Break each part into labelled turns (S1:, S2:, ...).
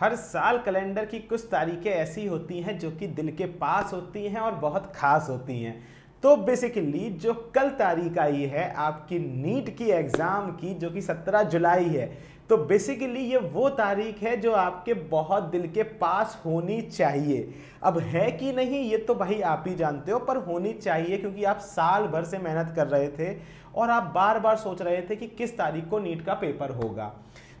S1: हर साल कैलेंडर की कुछ तारीखें ऐसी होती हैं जो कि दिल के पास होती हैं और बहुत खास होती हैं तो बेसिकली जो कल तारीख आई है आपकी नीट की एग्ज़ाम की जो कि 17 जुलाई है तो बेसिकली ये वो तारीख है जो आपके बहुत दिल के पास होनी चाहिए अब है कि नहीं ये तो भाई आप ही जानते हो पर होनी चाहिए क्योंकि आप साल भर से मेहनत कर रहे थे और आप बार बार सोच रहे थे कि किस तारीख को नीट का पेपर होगा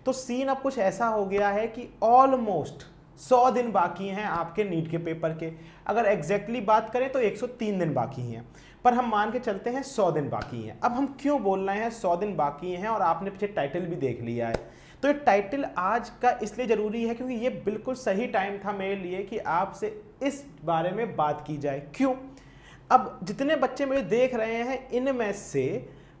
S1: तो सीन अब कुछ ऐसा हो गया है कि ऑलमोस्ट सौ दिन बाकी हैं आपके नीट के पेपर के अगर एग्जैक्टली exactly बात करें तो 103 दिन बाकी हैं पर हम मान के चलते हैं 100 दिन बाकी हैं अब हम क्यों बोल रहे हैं 100 दिन बाकी हैं और आपने पीछे टाइटल भी देख लिया है तो ये टाइटल आज का इसलिए ज़रूरी है क्योंकि ये बिल्कुल सही टाइम था मेरे लिए कि आपसे इस बारे में बात की जाए क्यों अब जितने बच्चे मुझे देख रहे हैं इनमें से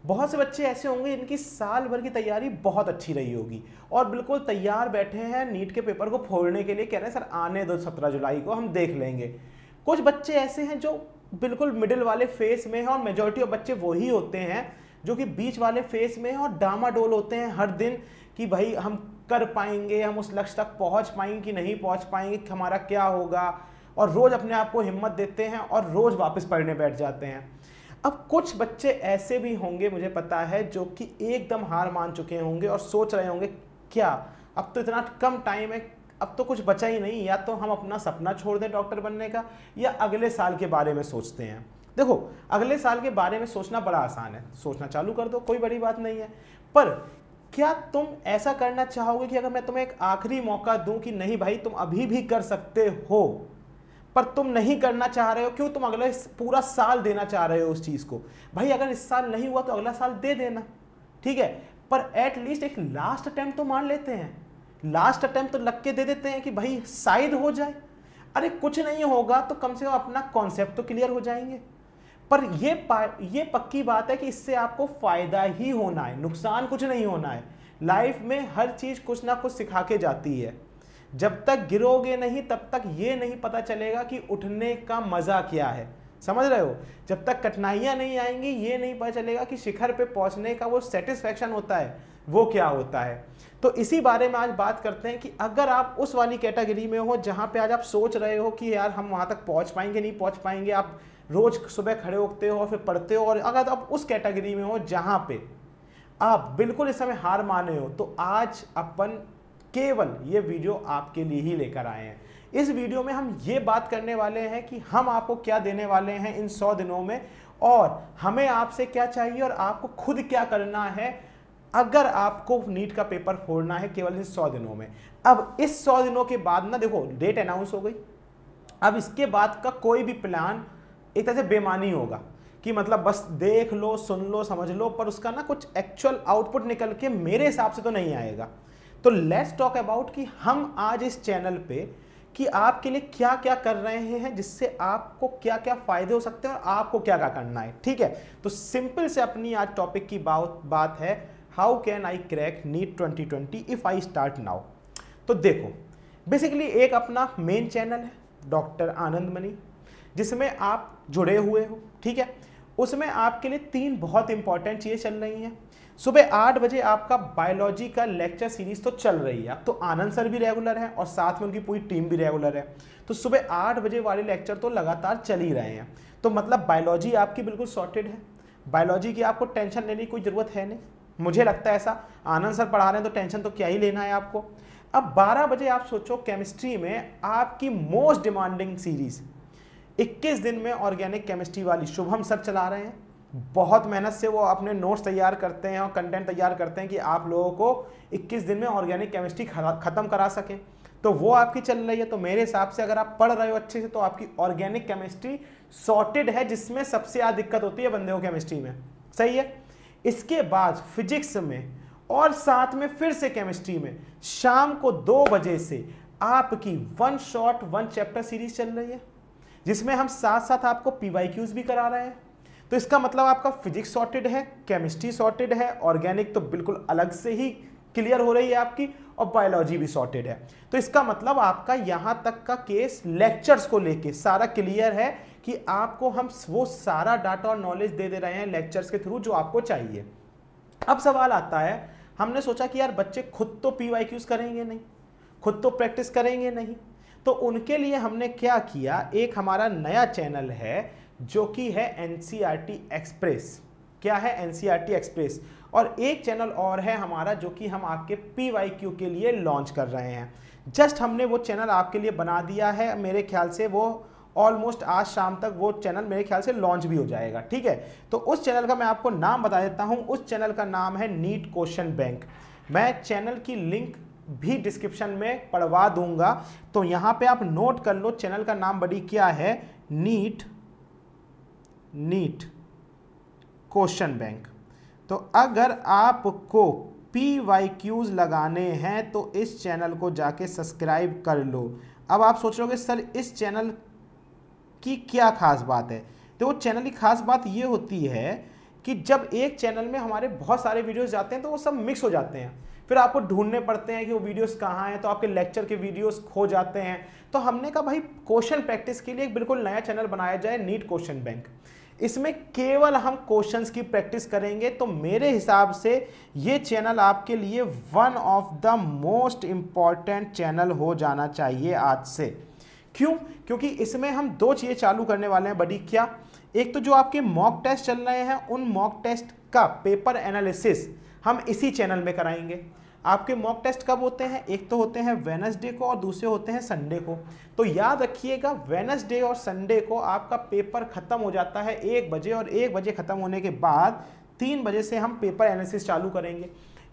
S1: बहुत से बच्चे ऐसे होंगे जिनकी साल भर की तैयारी बहुत अच्छी रही होगी और बिल्कुल तैयार बैठे हैं नीट के पेपर को फोड़ने के लिए कह रहे हैं सर आने दो सत्रह जुलाई को हम देख लेंगे कुछ बच्चे ऐसे हैं जो बिल्कुल मिडिल वाले फेस में हैं और मेजोरिटी ऑफ बच्चे वही होते हैं जो कि बीच वाले फेस में हैं और डामाडोल होते हैं हर दिन कि भाई हम कर पाएंगे हम उस लक्ष्य तक पहुँच पाएंगे कि नहीं पहुँच पाएंगे हमारा क्या होगा और रोज़ अपने आप को हिम्मत देते हैं और रोज़ वापस पढ़ने बैठ जाते हैं अब कुछ बच्चे ऐसे भी होंगे मुझे पता है जो कि एकदम हार मान चुके होंगे और सोच रहे होंगे क्या अब तो इतना कम टाइम है अब तो कुछ बचा ही नहीं या तो हम अपना सपना छोड़ दें डॉक्टर बनने का या अगले साल के बारे में सोचते हैं देखो अगले साल के बारे में सोचना बड़ा आसान है सोचना चालू कर दो कोई बड़ी बात नहीं है पर क्या तुम ऐसा करना चाहोगे कि अगर मैं तुम्हें एक आखिरी मौका दूं कि नहीं भाई तुम अभी भी कर सकते हो पर तुम नहीं करना चाह रहे हो क्यों तुम अगले पूरा साल देना चाह रहे हो उस चीज़ को भाई अगर इस साल नहीं हुआ तो अगला साल दे देना ठीक है पर एटलीस्ट एक लास्ट अटैम्प्ट तो मान लेते हैं लास्ट अटैम्प्ट तो लग के दे देते हैं कि भाई शायद हो जाए अरे कुछ नहीं होगा तो कम से कम अपना कॉन्सेप्ट तो क्लियर हो जाएंगे पर ये ये पक्की बात है कि इससे आपको फ़ायदा ही होना है नुकसान कुछ नहीं होना है लाइफ में हर चीज़ कुछ ना कुछ सिखा के जाती है जब तक गिरोगे नहीं तब तक ये नहीं पता चलेगा कि उठने का मज़ा क्या है समझ रहे हो जब तक कठिनाइयाँ नहीं आएंगी ये नहीं पता चलेगा कि शिखर पे पहुँचने का वो सेटिस्फेक्शन होता है वो क्या होता है तो इसी बारे में आज बात करते हैं कि अगर आप उस वाली कैटेगरी में हो जहाँ पे आज आप सोच रहे हो कि यार हम वहाँ तक पहुँच पाएंगे नहीं पहुँच पाएंगे आप रोज़ सुबह खड़े उठते हो और फिर पढ़ते हो और अगर आप उस कैटेगरी में हो जहाँ पे आप बिल्कुल इस समय हार माने हो तो आज अपन केवल ये वीडियो आपके लिए ही लेकर आए हैं इस वीडियो में हम ये बात करने वाले हैं कि हम आपको क्या देने वाले हैं इन सौ दिनों में और हमें आपसे क्या चाहिए और आपको खुद क्या करना है अगर आपको नीट का पेपर फोड़ना है केवल इन सौ दिनों में अब इस सौ दिनों के बाद ना देखो डेट अनाउंस हो गई अब इसके बाद का कोई भी प्लान एक तरह से बेमानी होगा कि मतलब बस देख लो सुन लो समझ लो पर उसका ना कुछ एक्चुअल आउटपुट निकल के मेरे हिसाब से तो नहीं आएगा तो लेट्स टॉक अबाउट कि हम आज इस चैनल पे कि आपके लिए क्या क्या कर रहे हैं जिससे आपको क्या क्या फ़ायदे हो सकते हैं और आपको क्या क्या करना है ठीक है तो सिंपल से अपनी आज टॉपिक की बात बात है how can I crack NEET 2020 if I start now तो देखो बेसिकली एक अपना मेन चैनल है डॉक्टर आनंद मनी जिसमें आप जुड़े हुए हो ठीक है उसमें आपके लिए तीन बहुत इंपॉर्टेंट चीज़ें चल रही हैं सुबह आठ बजे आपका बायोलॉजी का लेक्चर सीरीज तो चल रही है तो आनंद सर भी रेगुलर है और साथ में उनकी पूरी टीम भी रेगुलर है तो सुबह आठ बजे वाले लेक्चर तो लगातार चल ही रहे हैं तो मतलब बायोलॉजी आपकी बिल्कुल सॉर्टेड है बायोलॉजी की आपको टेंशन लेने की कोई ज़रूरत है नहीं मुझे लगता है ऐसा आनंद सर पढ़ा रहे हैं तो टेंशन तो क्या ही लेना है आपको अब बारह बजे आप सोचो केमिस्ट्री में आपकी मोस्ट डिमांडिंग सीरीज 21 दिन में ऑर्गेनिक केमिस्ट्री वाली शुभम सर चला रहे हैं बहुत मेहनत से वो अपने नोट्स तैयार करते हैं और कंटेंट तैयार करते हैं कि आप लोगों को 21 दिन में ऑर्गेनिक केमिस्ट्री ख़त्म करा सके तो वो आपकी चल रही है तो मेरे हिसाब से अगर आप पढ़ रहे हो अच्छे से तो आपकी ऑर्गेनिक केमिस्ट्री सॉर्टेड है जिसमें सबसे ज़्यादा दिक्कत होती है बंदे को केमिस्ट्री में सही है इसके बाद फिजिक्स में और साथ में फिर से केमिस्ट्री में शाम को दो बजे से आपकी one shot one chapter series चल रही है जिसमें हम साथ साथ आपको पी भी करा रहे हैं तो इसका मतलब आपका फिजिक्स सॉर्टेड है केमिस्ट्री सॉर्टेड है ऑर्गेनिक तो बिल्कुल अलग से ही क्लियर हो रही है आपकी और बायोलॉजी भी सॉर्टेड है तो इसका मतलब आपका यहाँ तक का केस लेक्चर्स को लेके सारा क्लियर है कि आपको हम वो सारा डाटा और नॉलेज दे दे रहे हैं लेक्चर्स के थ्रू जो आपको चाहिए अब सवाल आता है हमने सोचा कि यार बच्चे खुद तो पी वाई क्यूज करेंगे नहीं खुद तो प्रैक्टिस करेंगे नहीं तो उनके लिए हमने क्या किया एक हमारा नया चैनल है जो कि है एन एक्सप्रेस e क्या है एन एक्सप्रेस e और एक चैनल और है हमारा जो कि हम आपके पी वाई क्यू के लिए लॉन्च कर रहे हैं जस्ट हमने वो चैनल आपके लिए बना दिया है मेरे ख्याल से वो ऑलमोस्ट आज शाम तक वो चैनल मेरे ख्याल से लॉन्च भी हो जाएगा ठीक है तो उस चैनल का मैं आपको नाम बता देता हूँ उस चैनल का नाम है नीट क्वेश्चन बैंक मैं चैनल की लिंक भी डिस्क्रिप्शन में पढ़वा दूंगा तो यहाँ पे आप नोट कर लो चैनल का नाम बड़ी क्या है नीट नीट क्वेश्चन बैंक तो अगर आपको पी वाई क्यूज़ लगाने हैं तो इस चैनल को जाके सब्सक्राइब कर लो अब आप सोच रहे हो सर इस चैनल की क्या खास बात है तो वो चैनल की खास बात ये होती है कि जब एक चैनल में हमारे बहुत सारे वीडियोस जाते हैं तो वो सब मिक्स हो जाते हैं फिर आपको ढूंढने पड़ते हैं कि वो वीडियोस कहाँ हैं तो आपके लेक्चर के वीडियोस खो जाते हैं तो हमने कहा भाई क्वेश्चन प्रैक्टिस के लिए एक बिल्कुल नया चैनल बनाया जाए नीट क्वेश्चन बैंक इसमें केवल हम क्वेश्चंस की प्रैक्टिस करेंगे तो मेरे हिसाब से ये चैनल आपके लिए one of the most important channel हो जाना चाहिए आज से क्यों क्योंकि इसमें हम दो चीज़ें चालू करने वाले हैं बड़ी क्या एक तो जो आपके मॉक टेस्ट चल रहे हैं उन मॉक टेस्ट का पेपर एनालिसिस हम इसी चैनल में कराएंगे आपके मॉक टेस्ट कब होते हैं एक तो होते हैं वेनसडे को और दूसरे होते हैं संडे को तो याद रखिएगा वेनसडे और संडे को आपका पेपर ख़त्म हो जाता है एक बजे और एक बजे ख़त्म होने के बाद तीन बजे से हम पेपर एनालिसिस चालू करेंगे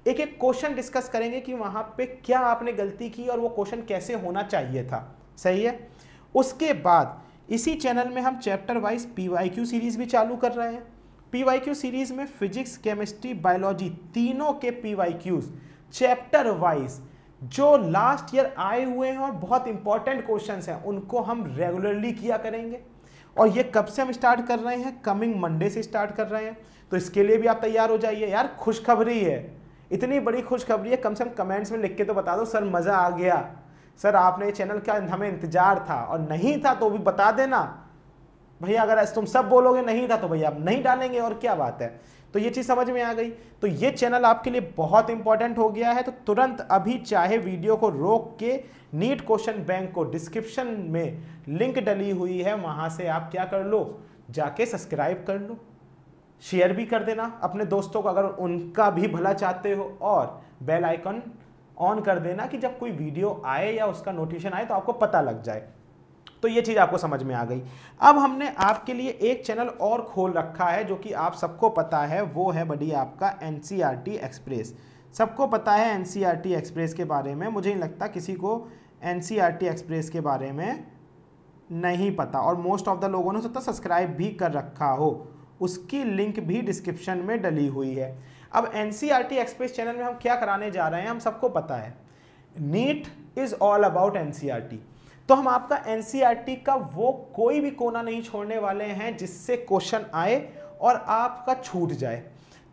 S1: एक एक क्वेश्चन डिस्कस करेंगे कि वहाँ पे क्या आपने गलती की और वो क्वेश्चन कैसे होना चाहिए था सही है उसके बाद इसी चैनल में हम चैप्टर वाइज पी सीरीज़ भी चालू कर रहे हैं पी सीरीज़ में फिजिक्स केमिस्ट्री बायोलॉजी तीनों के पी चैप्टर वाइज जो लास्ट ईयर आए हुए हैं और बहुत इंपॉर्टेंट क्वेश्चन हैं उनको हम रेगुलरली किया करेंगे और ये कब से हम स्टार्ट कर रहे हैं कमिंग मंडे से स्टार्ट कर रहे हैं तो इसके लिए भी आप तैयार हो जाइए यार खुशखबरी है इतनी बड़ी खुशखबरी है कम से कम कमेंट्स में लिख के तो बता दो सर मज़ा आ गया सर आपने चैनल का हमें इंतजार था और नहीं था तो भी बता देना भैया अगर तुम सब बोलोगे नहीं था तो भैया आप नहीं डालेंगे और क्या बात है तो ये चीज़ समझ में आ गई तो ये चैनल आपके लिए बहुत इंपॉर्टेंट हो गया है तो तुरंत अभी चाहे वीडियो को रोक के नीट क्वेश्चन बैंक को डिस्क्रिप्शन में लिंक डली हुई है वहां से आप क्या कर लो जाके सब्सक्राइब कर लो शेयर भी कर देना अपने दोस्तों को अगर उनका भी भला चाहते हो और बेल आइकन ऑन कर देना कि जब कोई वीडियो आए या उसका नोटिफिकेशन आए तो आपको पता लग जाए तो ये चीज़ आपको समझ में आ गई अब हमने आपके लिए एक चैनल और खोल रखा है जो कि आप सबको पता है वो है बड़ी आपका एन एक्सप्रेस e सबको पता है एन एक्सप्रेस e के बारे में मुझे नहीं लगता किसी को एन एक्सप्रेस e के बारे में नहीं पता और मोस्ट ऑफ द लोगों ने सकता सब्सक्राइब भी कर रखा हो उसकी लिंक भी डिस्क्रिप्शन में डली हुई है अब एन एक्सप्रेस चैनल में हम क्या कराने जा रहे हैं हम सबको पता है NEET is all about N तो हम आपका एन e का वो कोई भी कोना नहीं छोड़ने वाले हैं जिससे क्वेश्चन आए और आपका छूट जाए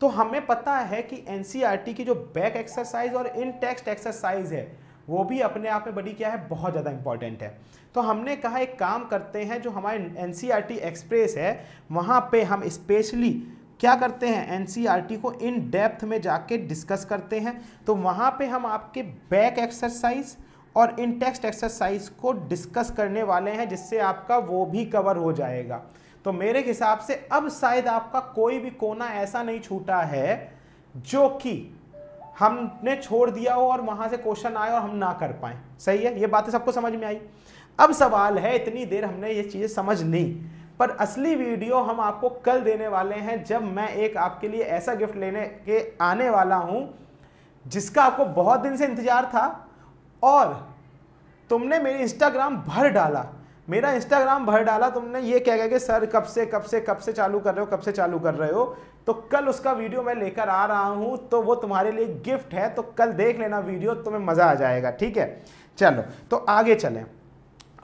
S1: तो हमें पता है कि एन e की जो बैक एक्सरसाइज और इन टेक्स्ट एक्सरसाइज है वो भी अपने आप में बड़ी क्या है बहुत ज़्यादा इंपॉर्टेंट है तो हमने कहा एक काम करते हैं जो हमारे एन एक्सप्रेस e है वहाँ पे हम स्पेशली क्या करते हैं एन को इन डेप्थ में जाके डिस्कस करते हैं तो वहाँ पे हम आपके बैक एक्सरसाइज और इन टेक्स्ट एक्सरसाइज को डिस्कस करने वाले हैं जिससे आपका वो भी कवर हो जाएगा तो मेरे हिसाब से अब शायद आपका कोई भी कोना ऐसा नहीं छूटा है जो कि हमने छोड़ दिया हो और वहां से क्वेश्चन आए और हम ना कर पाए सही है ये बातें सबको समझ में आई अब सवाल है इतनी देर हमने ये चीज़ें समझ ली पर असली वीडियो हम आपको कल देने वाले हैं जब मैं एक आपके लिए ऐसा गिफ्ट लेने के आने वाला हूं जिसका आपको बहुत दिन से इंतज़ार था और तुमने मेरे इंस्टाग्राम भर डाला मेरा इंस्टाग्राम भर डाला तुमने ये कह गया कि सर कब से कब से कब से चालू कर रहे हो कब से चालू कर रहे हो तो कल उसका वीडियो मैं लेकर आ रहा हूँ तो वो तुम्हारे लिए गिफ्ट है तो कल देख लेना वीडियो तुम्हें मज़ा आ जाएगा ठीक है चलो तो आगे चलें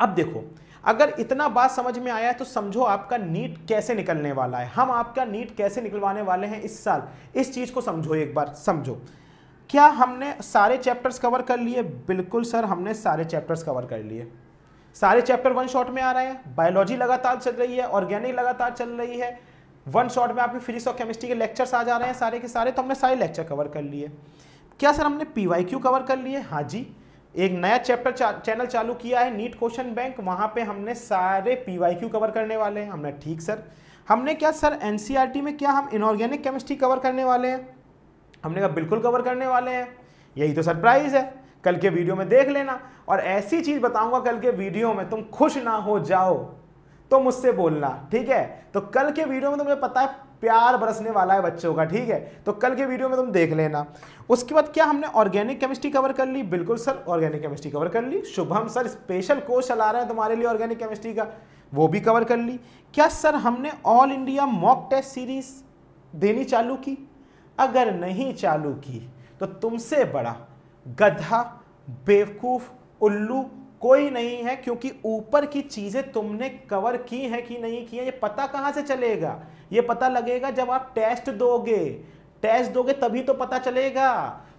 S1: अब देखो अगर इतना बात समझ में आया है तो समझो आपका नीट कैसे निकलने वाला है हम आपका नीट कैसे निकलवाने वाले हैं इस साल इस चीज़ को समझो एक बार समझो क्या हमने सारे चैप्टर्स कवर कर लिए बिल्कुल सर हमने सारे चैप्टर्स कवर कर लिए सारे चैप्टर वन शॉट में आ रहे हैं बायोलॉजी लगातार चल रही है ऑर्गेनिक लगातार चल रही है वन शॉट में आपके फिजिक्स और केमिस्ट्री के लेक्चर्स आ जा रहे हैं सारे के सारे तो हमने सारे लेक्चर कवर कर लिए क्या सर हमने पी वाई क्यू कवर कर लिए हाँ जी एक नया चैप्टर चा, चैनल चालू किया है नीट क्वेश्चन बैंक वहाँ पर हमने सारे पी वाई क्यू कवर करने वाले हैं हमने ठीक सर हमने क्या sir N C R T में क्या हम इनऑर्गेनिक केमिस्ट्री कवर करने वाले हैं हमने कहा बिल्कुल कवर करने वाले हैं यही तो सरप्राइज़ है कल के वीडियो में देख लेना और ऐसी चीज़ बताऊंगा कल के वीडियो में तुम खुश ना हो जाओ तो मुझसे बोलना ठीक है तो कल के वीडियो में तुम्हें पता है प्यार बरसने वाला है बच्चों का ठीक है तो कल के वीडियो में तुम देख लेना उसके बाद क्या हमने ऑर्गेनिक केमिस्ट्री कवर कर ली बिल्कुल सर ऑर्गेनिक केमिस्ट्री कवर कर ली शुभम सर स्पेशल कोर्स चला रहे हैं तुम्हारे लिए ऑर्गेनिक केमिस्ट्री का वो भी कवर कर ली क्या सर हमने all India mock test series देनी चालू की अगर नहीं चालू की तो तुमसे बड़ा गधा बेवकूफ़ उल्लू कोई नहीं है क्योंकि ऊपर की चीज़ें तुमने कवर की हैं कि नहीं की हैं ये पता कहाँ से चलेगा ये पता लगेगा जब आप टेस्ट दोगे टेस्ट दोगे तभी तो पता चलेगा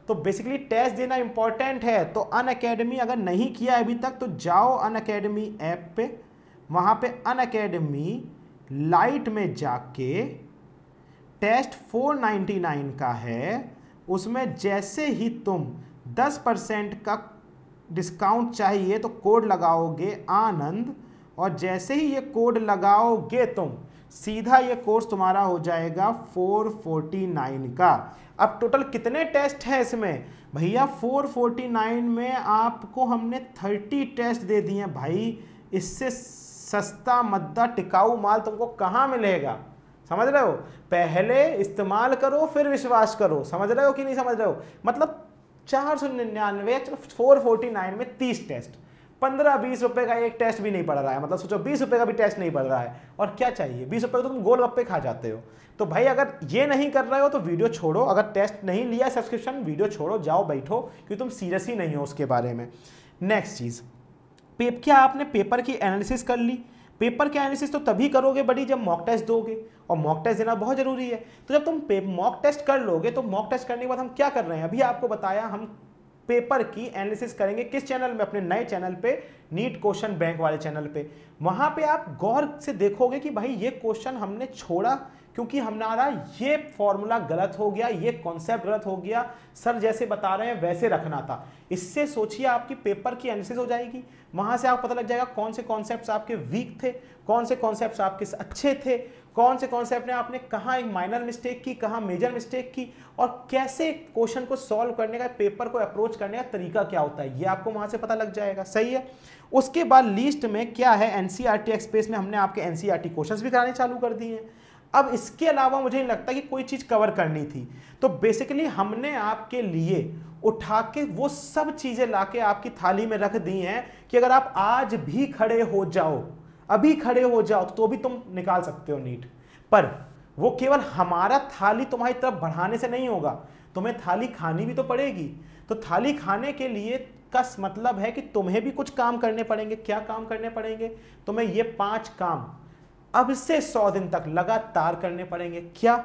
S1: तो बेसिकली टेस्ट देना इंपॉर्टेंट है तो अन अकेडमी अगर नहीं किया अभी तक तो जाओ अन अकेडमी ऐप पे वहाँ पे अन अकेडमी लाइट में जाके टेस्ट 499 का है उसमें जैसे ही तुम 10 परसेंट का डिस्काउंट चाहिए तो कोड लगाओगे आनंद और जैसे ही ये कोड लगाओगे तुम सीधा ये कोर्स तुम्हारा हो जाएगा 449 का अब टोटल कितने टेस्ट हैं इसमें भैया 449 में आपको हमने 30 टेस्ट दे दिए हैं भाई इससे सस्ता मद्दा टिकाऊ माल तुमको कहाँ मिलेगा समझ रहे हो पहले इस्तेमाल करो फिर विश्वास करो समझ रहे हो कि नहीं समझ रहे हो मतलब चार सौ निन्यानवे फोर फोर्टी नाइन में तीस टेस्ट पंद्रह बीस रुपए का एक टेस्ट भी नहीं पड़ रहा है मतलब सोचो बीस रुपए का भी टेस्ट नहीं पड़ रहा है और क्या चाहिए बीस रुपए का तो तुम गोल गप्पे खा जाते हो तो भाई अगर ये नहीं कर रहे हो तो वीडियो छोड़ो अगर टेस्ट नहीं लिया सब्सक्रिप्शन वीडियो छोड़ो जाओ बैठो क्योंकि तुम सीरियस ही नहीं हो उसके बारे में नेक्स्ट चीज़ क्या आपने पेपर की एनालिसिस कर ली पेपर के एनालिसिस तो तभी करोगे बड़ी जब मॉक टेस्ट दोगे और मॉक टेस्ट देना बहुत ज़रूरी है तो जब तुम मॉक टेस्ट कर लोगे तो मॉक टेस्ट करने के बाद हम क्या कर रहे हैं अभी आपको बताया हम पेपर की एनालिसिस करेंगे किस चैनल में अपने नए चैनल पे नीट क्वेश्चन बैंक वाले चैनल पे वहां पे आप गौर से देखोगे कि भाई ये क्वेश्चन हमने छोड़ा क्योंकि हमारा ये फॉर्मूला गलत हो गया ये कॉन्सेप्ट गलत हो गया सर जैसे बता रहे हैं वैसे रखना था इससे सोचिए आपकी पेपर की एनालिसिस हो जाएगी वहां से आप पता लग जाएगा कौन से कॉन्सेप्ट आपके वीक थे कौन से कॉन्सेप्ट आपके अच्छे थे कौन से कॉन्सेप्ट ने आपने कहाँ एक माइनर मिस्टेक की कहा मेजर मिस्टेक की और कैसे क्वेश्चन को सॉल्व करने का पेपर को अप्रोच करने का तरीका क्या होता है ये आपको वहां से पता लग जाएगा सही है उसके बाद लिस्ट में क्या है एनसीआरटी एक्सप्रेस e में हमने आपके एनसीआरटी क्वेश्चंस e भी कराने चालू कर दिए हैं अब इसके अलावा मुझे नहीं लगता कि कोई चीज़ कवर करनी थी तो बेसिकली हमने आपके लिए उठा के वो सब चीज़ें ला के आपकी थाली में रख दी हैं कि अगर आप आज भी खड़े हो जाओ अभी खड़े हो जाओ तो भी तुम निकाल सकते हो नीट पर वो केवल हमारा थाली तुम्हारी तरफ बढ़ाने से नहीं होगा तुम्हें थाली खानी भी तो पड़ेगी तो थाली खाने के लिए का मतलब है कि तुम्हें भी कुछ काम करने पड़ेंगे क्या काम करने पड़ेंगे तुम्हें ये पांच काम अब से सौ दिन तक लगातार करने पड़ेंगे क्या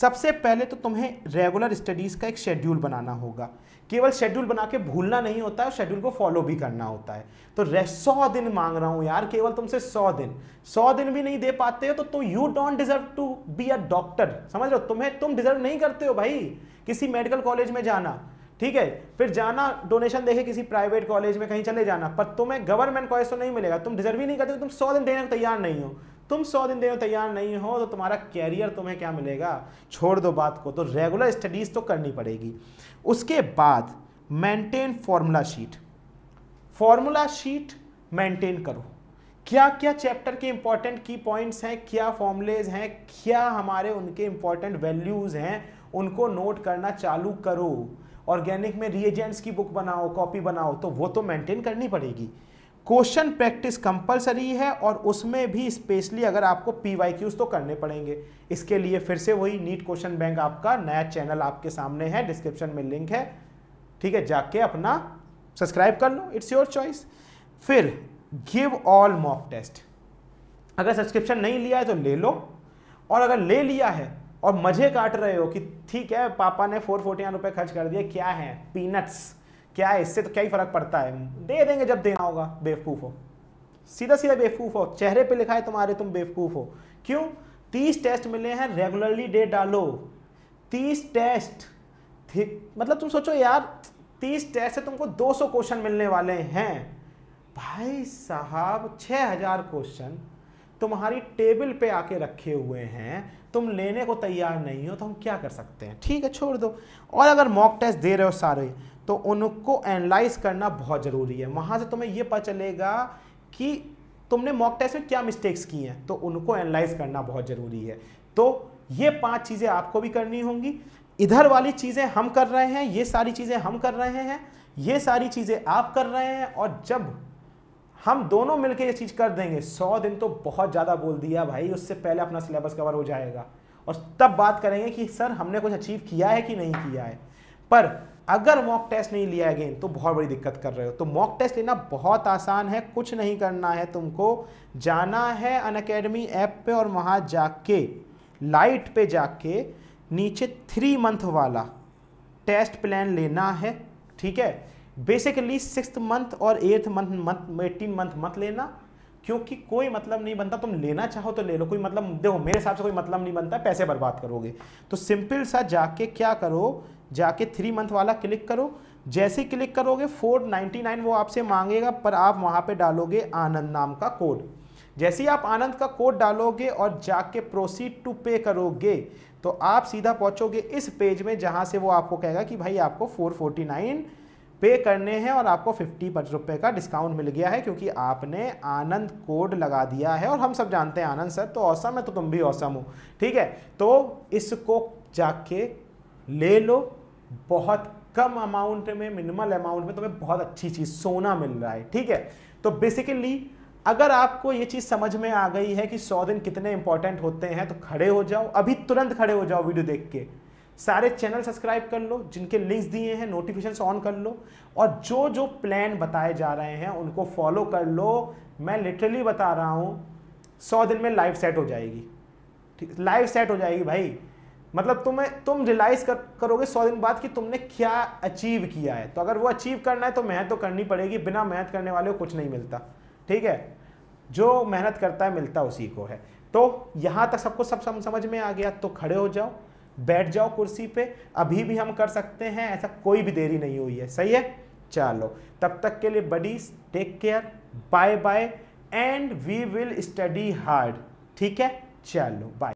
S1: सबसे पहले तो तुम्हें रेगुलर स्टडीज़ का एक शेड्यूल बनाना होगा केवल शेड्यूल बना के भूलना नहीं होता है शेड्यूल को फॉलो भी करना होता है तो सौ दिन मांग रहा हूँ यार केवल तुमसे सौ दिन सौ दिन भी नहीं दे पाते हो तो तुम you don't deserve to be a doctor समझ लो तुम्हें तुम डिजर्व नहीं करते हो भाई किसी मेडिकल कॉलेज में जाना ठीक है फिर जाना डोनेशन देखे किसी प्राइवेट कॉलेज में कहीं चले जाना पर तुम्हें गवर्नमेंट कॉलेज तो नहीं मिलेगा तुम डिजर्व ही नहीं करते तो तुम सौ दिन देने को तैयार नहीं हो तुम सौ दिन देने तैयार नहीं हो तो तुम्हारा कैरियर तुम्हें क्या मिलेगा छोड़ दो बात को तो रेगुलर स्टडीज़ तो करनी पड़ेगी उसके बाद maintain formula sheet formula sheet maintain करो क्या क्या चैप्टर के इंपॉर्टेंट की पॉइंट्स हैं क्या फॉर्मुलेज हैं क्या हमारे उनके इंपॉर्टेंट वैल्यूज़ हैं उनको नोट करना चालू करो ऑर्गेनिक में रिएजेंट्स की बुक बनाओ कॉपी बनाओ तो वो तो मेंटेन करनी पड़ेगी क्वेश्चन प्रैक्टिस कंपलसरी है और उसमें भी स्पेशली अगर आपको पी वाई क्यूज तो करने पड़ेंगे इसके लिए फिर से वही नीट क्वेश्चन बैंक आपका नया चैनल आपके सामने है डिस्क्रिप्शन में लिंक है ठीक है जाके अपना सब्सक्राइब कर लो इट्स योर चॉइस फिर गिव ऑल मॉक टेस्ट अगर सब्सक्रिप्शन नहीं लिया है तो ले लो और अगर ले लिया है और मज़े काट रहे हो कि ठीक है पापा ने फोर फोर्टी रुपए खर्च कर दिए क्या है पीनट्स क्या है इससे तो क्या ही फर्क पड़ता है दे देंगे जब देना होगा बेवकूफ़ हो सीधा सीधा बेवकूफ़ हो चेहरे पे लिखा है तुम्हारे तुम बेवकूफ़ हो क्यों तीस टेस्ट मिले हैं रेगुलरली डे डालो तीस टेस्ट मतलब तुम सोचो यार तीस टेस्ट से तुमको दो सौ क्वेश्चन मिलने वाले हैं भाई साहब छः हज़ार क्वेश्चन तुम्हारी टेबल पे आके रखे हुए हैं तुम लेने को तैयार नहीं हो तो हम क्या कर सकते हैं ठीक है छोड़ दो और अगर मॉक टेस्ट दे रहे हो सारे तो उनको एनालाइज करना बहुत ज़रूरी है वहाँ से तुम्हें ये पता चलेगा कि तुमने मॉक टेस्ट में क्या मिस्टेक्स की हैं तो उनको एनालाइज करना बहुत ज़रूरी है तो ये पांच चीज़ें आपको भी करनी होंगी इधर वाली चीज़ें हम कर रहे हैं ये सारी चीज़ें हम कर रहे हैं ये सारी चीज़ें आप कर रहे हैं और जब हम दोनों मिलकर ये चीज़ कर देंगे सौ दिन तो बहुत ज़्यादा बोल दिया भाई उससे पहले अपना सिलेबस कवर हो जाएगा और तब बात करेंगे कि सर हमने कुछ अचीव किया है कि नहीं किया है पर अगर मॉक टेस्ट नहीं लिया है तो बहुत बड़ी दिक्कत कर रहे हो तो मॉक टेस्ट लेना बहुत आसान है कुछ नहीं करना है तुमको जाना है अन अकेडमी ऐप पे और वहाँ जाके लाइट पे जाके नीचे थ्री मंथ वाला टेस्ट प्लान लेना है ठीक है बेसिकली सिक्स मंथ और eighth month month eighteen month मत लेना क्योंकि कोई मतलब नहीं बनता तुम लेना चाहो तो ले लो कोई मतलब देखो मेरे हिसाब से कोई मतलब नहीं बनता पैसे बर्बाद करोगे तो सिंपल सा जाके क्या करो जाके थ्री मंथ वाला क्लिक करो जैसे क्लिक करोगे फोर नाइन्टी नाइन वो आपसे मांगेगा पर आप वहाँ पे डालोगे आनंद नाम का कोड जैसे ही आप आनंद का कोड डालोगे और जाके प्रोसीड टू पे करोगे तो आप सीधा पहुँचोगे इस पेज में जहाँ से वो आपको कहेगा कि भाई आपको फोर फोर्टी नाइन पे करने हैं और आपको फिफ्टी रुपये का डिस्काउंट मिल गया है क्योंकि आपने आनंद कोड लगा दिया है और हम सब जानते हैं आनंद सर तो औसम है तो तुम भी औसम हो ठीक है तो इसको जाके ले लो बहुत कम अमाउंट में मिनिमल अमाउंट में तुम्हें बहुत अच्छी चीज़ सोना मिल रहा है ठीक है तो बेसिकली अगर आपको ये चीज़ समझ में आ गई है कि सौ दिन कितने इंपॉर्टेंट होते हैं तो खड़े हो जाओ अभी तुरंत खड़े हो जाओ वीडियो देख के सारे चैनल सब्सक्राइब कर लो जिनके लिंक्स दिए हैं नोटिफिकेशन ऑन कर लो और जो जो प्लान बताए जा रहे हैं उनको फॉलो कर लो मैं लिटरली बता रहा हूँ सौ दिन में लाइव सेट हो जाएगी ठीक लाइव सेट हो जाएगी भाई मतलब तुम्हें तुम रिलाइज कर, करोगे सौ दिन बाद कि तुमने क्या अचीव किया है तो अगर वो अचीव करना है तो मेहनत तो करनी पड़ेगी बिना मेहनत करने वाले को कुछ नहीं मिलता ठीक है जो मेहनत करता है मिलता उसी को है तो यहाँ तक सबको सब समझ में आ गया तो खड़े हो जाओ बैठ जाओ कुर्सी पे अभी भी हम कर सकते हैं ऐसा कोई भी देरी नहीं हुई है सही है चलो तब तक के लिए buddies take care bye bye and we will study hard ठीक है चलो बाय